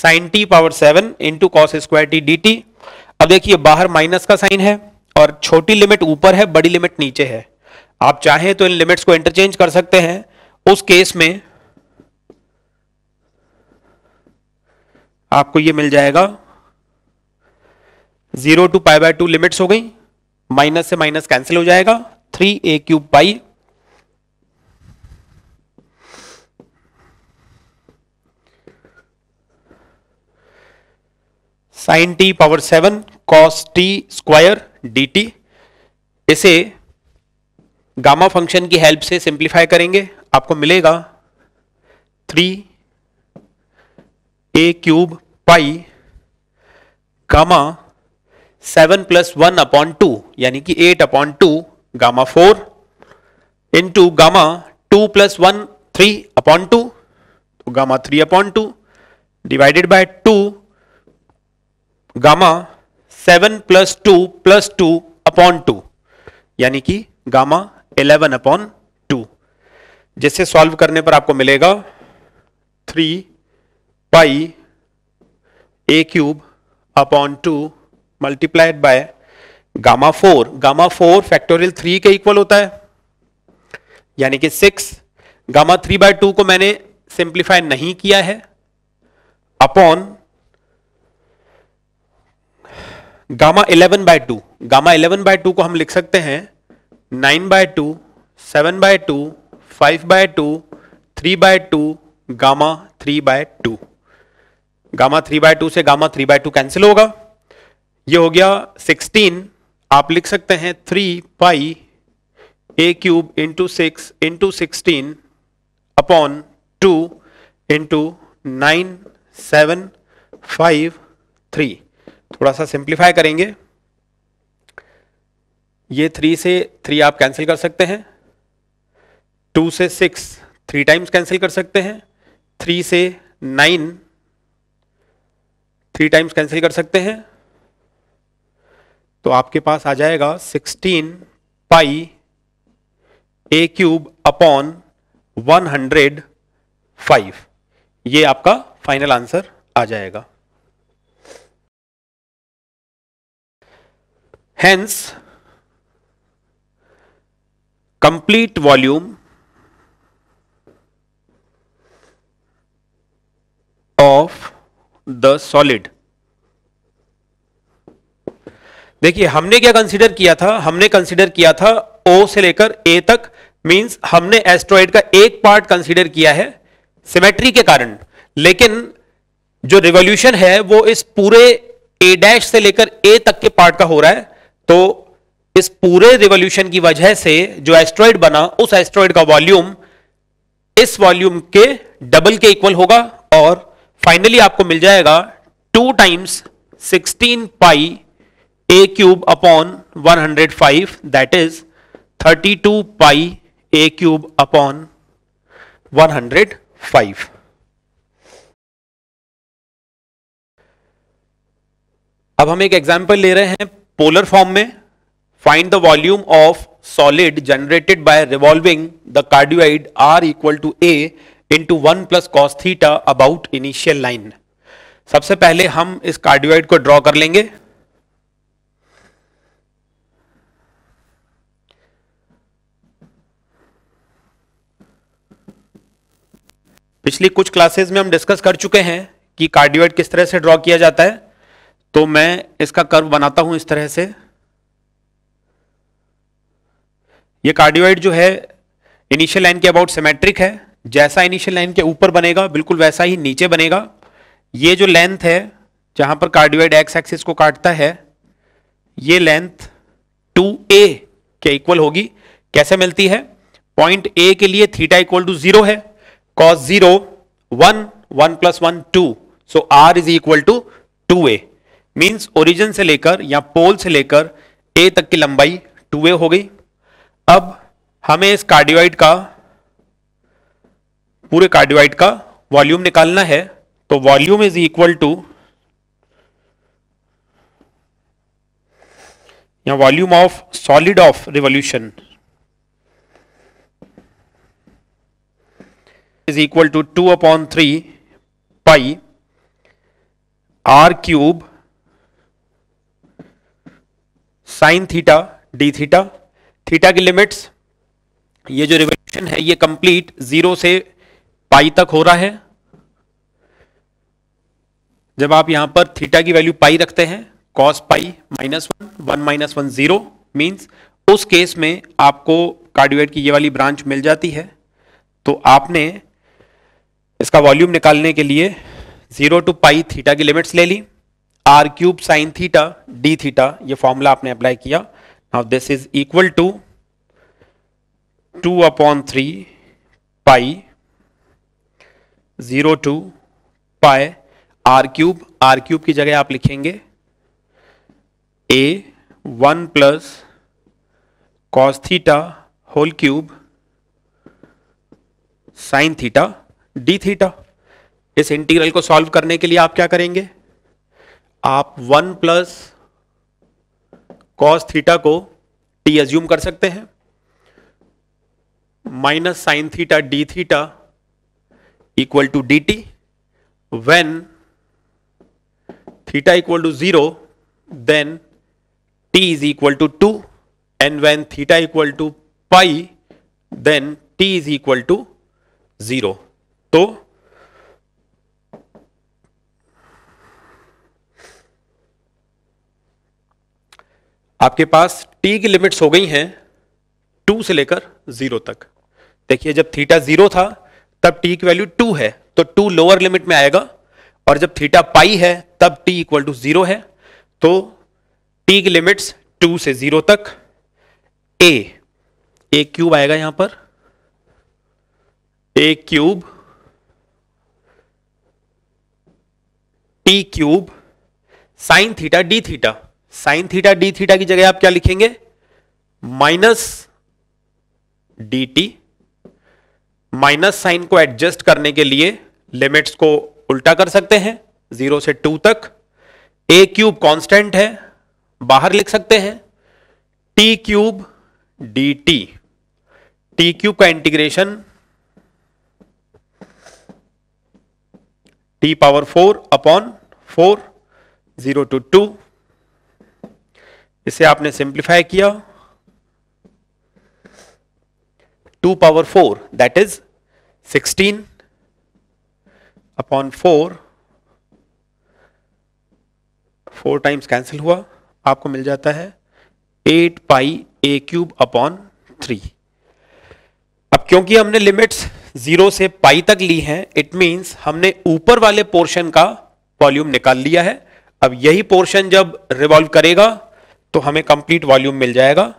sine t power seven into cos square t d t अब देखिए बाहर माइनस का साइन है और छोटी लिमिट ऊपर है बड़ी लिमिट नीचे है आप चाहें तो इन लिमिट्स को इंटरचेंज कर सकते हैं उस केस में आपको ये मिल जाएगा zero to pi by two limits हो गई माइनस से माइनस कैंसिल हो जाएगा three a cube pi sine t power seven cos t square d t इसे गामा फंक्शन की हेल्प से सिंप्लीफाई करेंगे आपको मिलेगा three a cube pi gamma seven plus one upon two यानी कि eight upon two gamma four into gamma two plus one three upon two तो gamma three upon to divided by two gamma seven plus two plus two upon two यानी कि गामा इलेवन अपॉन टू जिसे सॉल्व करने पर आपको मिलेगा three pi a cube upon two multiplied by gamma four gamma four factorial three के इक्वल होता है यानी कि six gamma three by two को मैंने सिंप्लीफाई नहीं किया है upon gamma eleven by two gamma eleven by two को हम लिख सकते हैं nine by two seven by two five by two three by two gamma three by two gamma three by two से gamma three by two cancel होगा ये हो गया सिक्सटीन आप लिख सकते हैं three pi a cube into six into sixteen upon two into nine seven five three थोड़ा सा सिंप्लीफाई करेंगे ये थ्री से थ्री आप कैंसिल कर सकते हैं टू से सिक्स थ्री टाइम्स कैंसिल कर सकते हैं थ्री से नाइन थ्री टाइम्स कैंसिल कर सकते हैं तो आपके पास आ जाएगा sixteen pi a cube upon one hundred five ये आपका फाइनल आंसर आ जाएगा hence complete volume of the solid देखिए हमने क्या कंसीडर किया था हमने कंसीडर किया था ओ से लेकर ए तक मींस हमने एस्ट्रॉइड का एक पार्ट कंसीडर किया है सिमेट्री के कारण लेकिन जो रिवॉल्यूशन है वो इस पूरे ए डैश से लेकर ए तक के पार्ट का हो रहा है तो इस पूरे रिवॉल्यूशन की वजह से जो एस्ट्रॉइड बना उस एस्ट्रॉइड का वॉल्यूम इस वॉल्यूम के डबल के इक्वल होगा और फाइनली आपको मिल जाएगा two times sixteen pi a cube upon one hundred five that is thirty two pi a cube upon one hundred five अब हम एक एग्जाम्पल ले रहे हैं पोलर फॉर्म में find the volume of solid generated by revolving the cardioid r equal to a into one plus cos theta about initial line सबसे पहले हम इस कार्डियोइड को ड्रॉ कर लेंगे पिछली कुछ क्लासेस में हम डिस्कस कर चुके हैं कि कार्डियोइड किस तरह से ड्रॉ किया जाता है तो मैं इसका कर्व बनाता हूं इस तरह से ये कार्डियोइड जो है इनिशियल लाइन के अबाउट सिमेट्रिक है जैसा इनिशियल लाइन के ऊपर बनेगा बिल्कुल वैसा ही नीचे बनेगा ये जो लेंथ है जहां पर कार्डियोइड एक्स एक्सिस को काटता है ये लेंथ 2a के इक्वल होगी कैसे मिलती है पॉइंट ए के लिए थीटा इक्वल टू जीरो है cos zero one one plus one two so r is equal to two a means origin से लेकर या पोल से लेकर ए तक की लंबाई टू ए हो गई अब हमें इस कार्डियोइड का पूरे कार्डियोइड का वॉल्यूम निकालना है तो वॉल्यूम इज इक्वल टू या volume of solid of revolution is equal to two upon three pi r cube sine theta d theta theta की लिमिट्स ये जो रिवोल्यूशन है ये कंप्लीट जीरो से पाई तक हो रहा है जब आप यहां पर थीटा की वैल्यू पाई रखते हैं cos pi minus one one minus one zero means उस केस में आपको कार्डियोइड की ये वाली ब्रांच मिल जाती है तो आपने इसका वॉल्यूम निकालने के लिए जीरो टू पाई थीटा की लिमिट्स ले ली r cube sine theta d theta ये फॉर्मूला आपने अप्लाई किया now this is equal to two upon three pi zero to pi r cube r cube की जगह आप लिखेंगे a one plus cos theta whole cube sine theta d theta इस इंटीग्रल को सॉल्व करने के लिए आप क्या करेंगे आप वन प्लस कॉस थीटा को टी एज्यूम कर सकते हैं minus sine theta d theta equal to d t when theta equal to zero then t is equal to two and when theta equal to pi then t is equal to zero तो आपके पास टी की लिमिट्स हो गई हैं टू से लेकर जीरो तक देखिए जब थीटा जीरो था तब टी की वैल्यू टू है तो टू लोअर लिमिट में आएगा और जब थीटा पाई है तब टी इक्वल टू जीरो है तो टी की लिमिट्स टू से जीरो तक ए ए क्यूब आएगा यहां पर a cube t cube sine theta d theta sine theta d theta की जगह आप क्या लिखेंगे minus d t minus sine को एडजस्ट करने के लिए लिमिट्स को उल्टा कर सकते हैं जीरो से टू तक ए क्यूब कांस्टेंट है बाहर लिख सकते हैं t cube d t t cube का integration t power four upon four zero to two इसे आपने सिंप्लीफाई किया two power four that is sixteen upon four four times cancel हुआ आपको मिल जाता है eight pi a cube upon three अब क्योंकि हमने लिमिट्स जीरो से पाई तक ली हैं इट मींस हमने ऊपर वाले पोर्शन का वॉल्यूम निकाल लिया है अब यही पोर्शन जब रिवॉल्व करेगा तो हमें कंप्लीट वॉल्यूम मिल जाएगा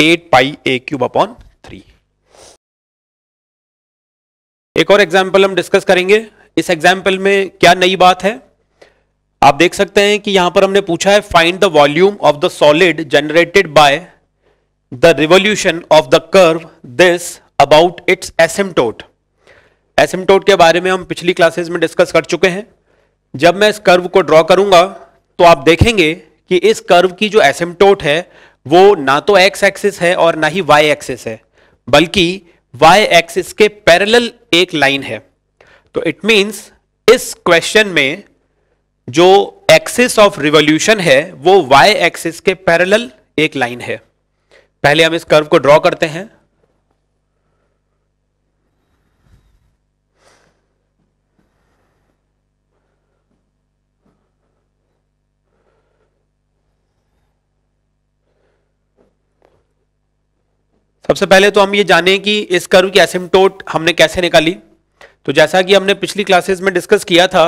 eight pi a cube upon three एक और एग्जाम्पल हम डिस्कस करेंगे इस एग्जाम्पल में क्या नई बात है आप देख सकते हैं कि यहां पर हमने पूछा है find the volume of the solid generated by the revolution of the curve this about its asymptote asymptote के बारे में हम पिछली क्लासेस में डिस्कस कर चुके हैं जब मैं इस कर्व को ड्रॉ करूंगा तो आप देखेंगे कि इस कर्व की जो एसेमटोट है वो ना तो एक्स एक्सिस है और ना ही वाई एक्सिस है बल्कि वाई एक्सिस के पैरेलल एक लाइन है तो इट मीन्स इस क्वेश्चन में जो एक्सिस ऑफ रिवॉल्यूशन है वो वाई एक्सिस के पैरेलल एक लाइन है पहले हम इस कर्व को ड्रॉ करते हैं सबसे पहले तो हम ये जाने कि इस कर्व की एसिमटोट हमने कैसे निकाली तो जैसा कि हमने पिछली क्लासेस में डिस्कस किया था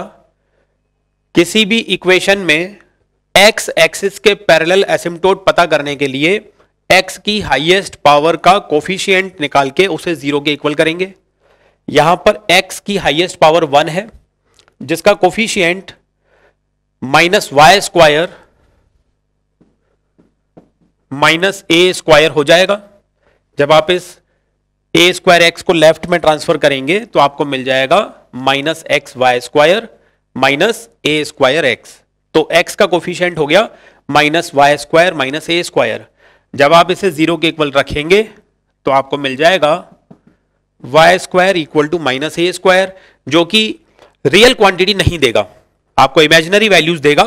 किसी भी इक्वेशन में एक्स एक्सिस के पैरेलल एसिमटोट पता करने के लिए एक्स की हाईएस्ट पावर का कोफिशियंट निकाल के उसे जीरो के इक्वल करेंगे यहां पर एक्स की हाईएस्ट पावर वन है जिसका coefficient minus y square minus a square हो जाएगा जब आप इस ए स्क्वायर एक्स को लेफ्ट में ट्रांसफर करेंगे तो आपको मिल जाएगा minus x y square minus a square x तो एक्स का कोफिशियंट हो गया minus y square minus a square जब आप इसे जीरो के इक्वल रखेंगे तो आपको मिल जाएगा y square equal to minus a square जो कि रियल क्वांटिटी नहीं देगा आपको इमेजिनरी वैल्यूज देगा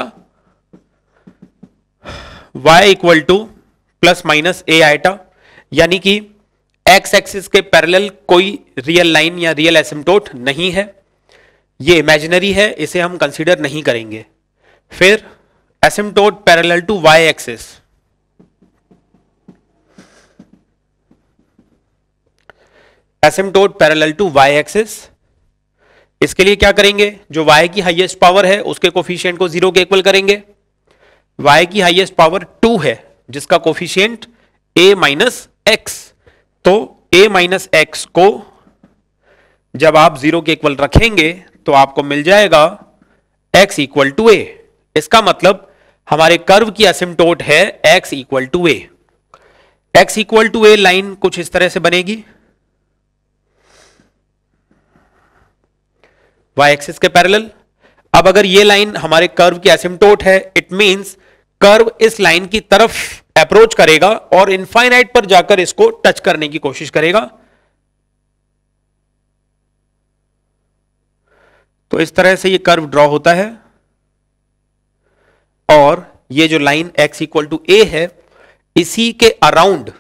y equal to plus minus a iota यानी कि एक्स एक्सिस के पैरेलल कोई रियल लाइन या रियल एसिम्टोट नहीं है ये इमेजिनरी है इसे हम कंसीडर नहीं करेंगे फिर asymptote parallel to y axis asymptote parallel to y axis इसके लिए क्या करेंगे जो y की हाईएस्ट पावर है उसके कोफिशियंट को जीरो के इक्वल करेंगे y की हाईएस्ट पावर टू है जिसका कोफिशियंट a माइनस एक्स तो ए माइनस एक्स को जब आप जीरो के इक्वल रखेंगे तो आपको मिल जाएगा एक्स इक्वल टू ए इसका मतलब हमारे कर्व की असिमटोट है x equal to a x equal to a line कुछ इस तरह से बनेगी वाई एक्सिस के पैरेलल अब अगर ये लाइन हमारे कर्व की असिमटोट है इट मींस कर्व इस लाइन की तरफ अप्रोच करेगा और इनफाइनाइट पर जाकर इसको टच करने की कोशिश करेगा तो इस तरह से ये कर्व ड्रॉ होता है और ये जो line x equal to a है इसी के अराउंड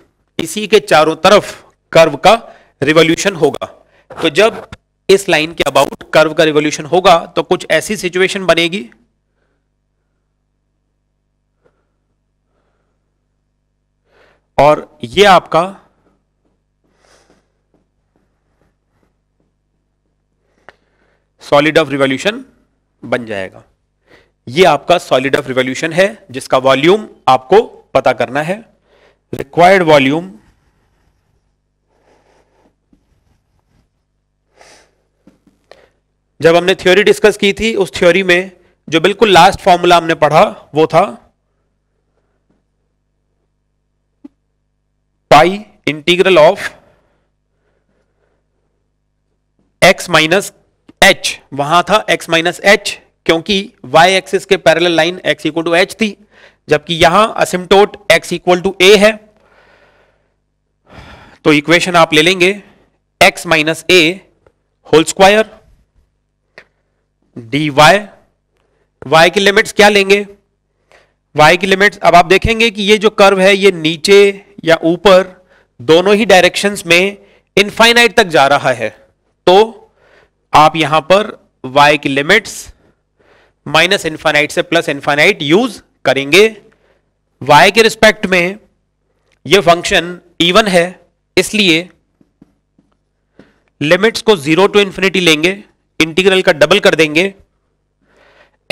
इसी के चारों तरफ कर्व का रिवोल्यूशन होगा तो जब इस लाइन के अबाउट कर्व का रिवोल्यूशन होगा तो कुछ ऐसी सिचुएशन बनेगी और ये आपका सॉलिड ऑफ रिवॉल्यूशन बन जाएगा ये आपका सॉलिड ऑफ रिवॉल्यूशन है जिसका वॉल्यूम आपको पता करना है रिक्वायर्ड वॉल्यूम जब हमने थ्योरी डिस्कस की थी उस थ्योरी में जो बिल्कुल लास्ट फॉर्मूला हमने पढ़ा वो था by integral of x minus h वहां था एक्स माइनस एच क्योंकि वाई एक्सिस के parallel line x equal to h थी जबकि यहां asymptote x equal to a है तो इक्वेशन आप ले लेंगे x minus a whole square d y y की लिमिट्स क्या लेंगे वाई की लिमिट्स अब आप देखेंगे कि ये जो कर्व है ये नीचे या ऊपर दोनों ही डायरेक्शंस में इनफाइनाइट तक जा रहा है तो आप यहां पर y की लिमिट्स माइनस इन्फाइनाइट से प्लस इन्फाइनाइट यूज करेंगे y के रिस्पेक्ट में यह फंक्शन इवन है इसलिए लिमिट्स को जीरो टू इंफिनिटी लेंगे इंटीग्रल का डबल कर देंगे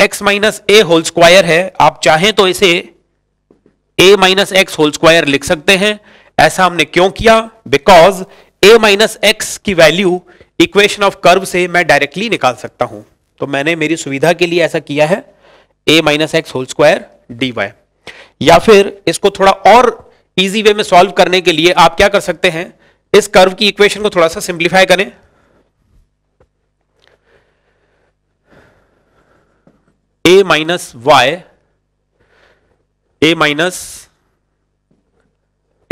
x minus a whole square है आप चाहें तो इसे a minus x whole square लिख सकते हैं ऐसा हमने क्यों किया बिकॉज ए माइनस एक्स की वैल्यू इक्वेशन ऑफ कर्व से मैं डायरेक्टली निकाल सकता हूं तो मैंने मेरी सुविधा के लिए ऐसा किया है a minus x whole square d y या फिर इसको थोड़ा और इजी वे में सॉल्व करने के लिए आप क्या कर सकते हैं इस कर्व की इक्वेशन को थोड़ा सा सिंप्लीफाई करें a minus y a minus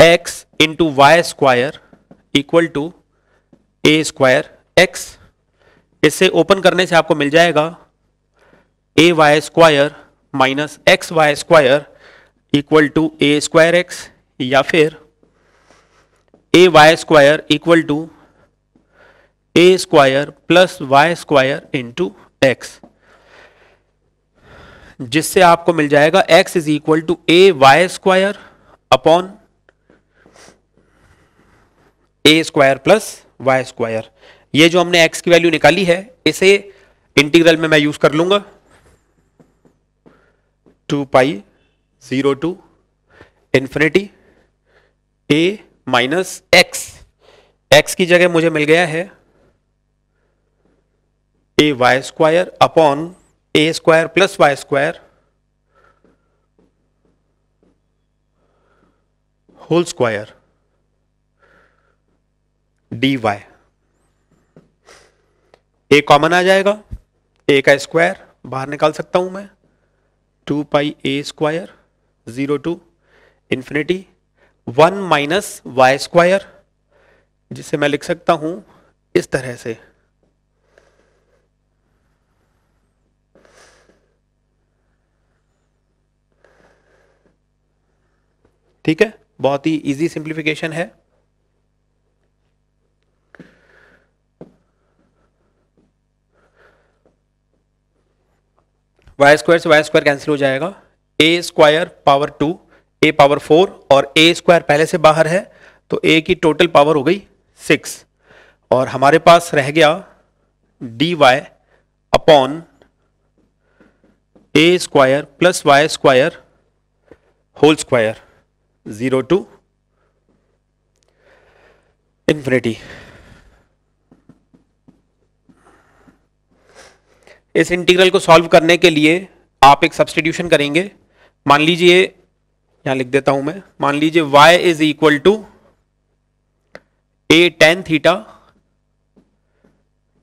x into y square equal to a square x इसे ओपन करने से आपको मिल जाएगा a y square minus x y square equal to a square x या फिर a y square equal to a square plus y square into x जिससे आपको मिल जाएगा x is equal to a y square upon a square plus y square ये जो हमने x की वैल्यू निकाली है इसे इंटीग्रल में मैं यूज कर लूंगा two pi zero to infinity a minus x x की जगह मुझे मिल गया है a y square upon a square plus y square whole square d y a common आ जाएगा ए का स्क्वायर बाहर निकाल सकता हूं मैं two pi a square zero to infinity one minus y square जिसे मैं लिख सकता हूं इस तरह से ठीक है बहुत ही इजी सिंप्लीफिकेशन है वाई स्क्वायर से वाई स्क्वायर कैंसिल हो जाएगा a square power two a power four और ए स्क्वायर पहले से बाहर है तो ए की टोटल पावर हो गई सिक्स और हमारे पास रह गया d y upon a square plus y square whole square zero to infinity इस इंटीग्रल को सॉल्व करने के लिए आप एक सब्सटीट्यूशन करेंगे मान लीजिए यहां लिख देता हूं मैं मान लीजिए y is equal to a tan theta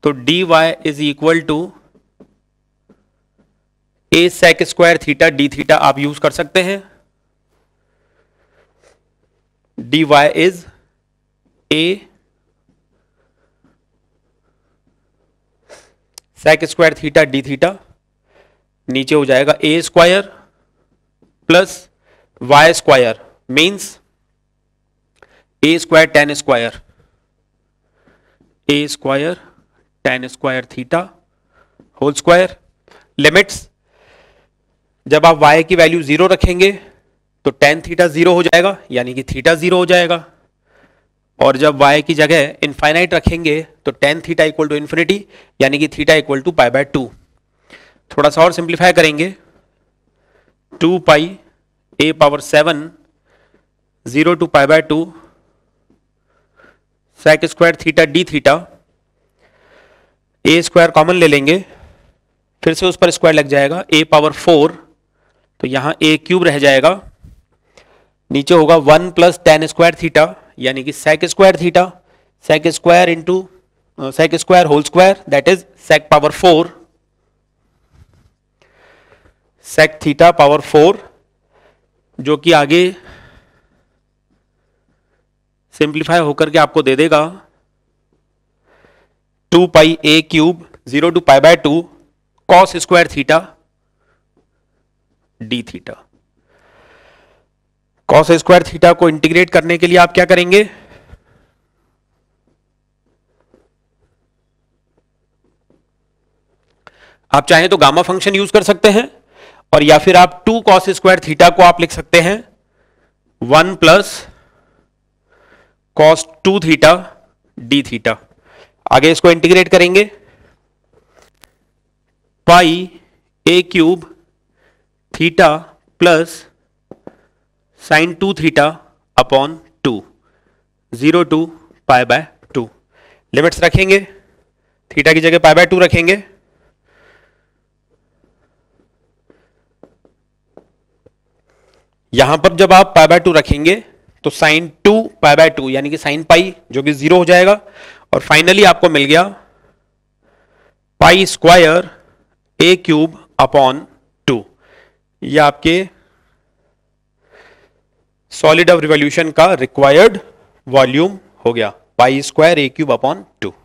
तो d y is equal to a sec square theta d theta आप यूज कर सकते हैं d y is a sec square theta d theta नीचे हो जाएगा a square plus y square means a square tan square a square tan square theta whole square limits जब आप y की वैल्यू जीरो रखेंगे तो टेन थीटा जीरो हो जाएगा यानी कि थीटा जीरो हो जाएगा और जब y की जगह इनफाइनाइट रखेंगे तो tan theta equal to infinity यानी कि theta equal to pi by two थोड़ा सा और सिंप्लीफाई करेंगे two pi a power seven zero to pi by two sec square theta d theta a square common ले लेंगे फिर से उस पर स्क्वायर लग जाएगा ए पावर फोर तो यहाँ ए क्यूब रह जाएगा नीचे होगा one plus tan square theta यानी कि sec square theta sec square into sec square whole square that is sec power four sec theta power four जो कि आगे सिंप्लीफाई होकर के आपको दे देगा two pi a cube zero to pi by two cos square theta d theta cos square theta को इंटीग्रेट करने के लिए आप क्या करेंगे आप चाहें तो गामा फंक्शन यूज कर सकते हैं और या फिर आप टू कॉस स्क्वायर थीटा को आप लिख सकते हैं one plus cos two theta d theta आगे इसको इंटीग्रेट करेंगे pi a cube theta plus sine two theta upon two zero to pi by two limits रखेंगे थीटा की जगह पाई बाय टू रखेंगे यहां पर जब आप पाई बाय टू रखेंगे तो sine two pi by two यानी कि साइन पाई जो कि जीरो हो जाएगा और फाइनली आपको मिल गया pi square a cube upon two ये आपके सॉलिड ऑफ रिवोल्यूशन का रिक्वायर्ड वॉल्यूम हो गया pi square a cube upon to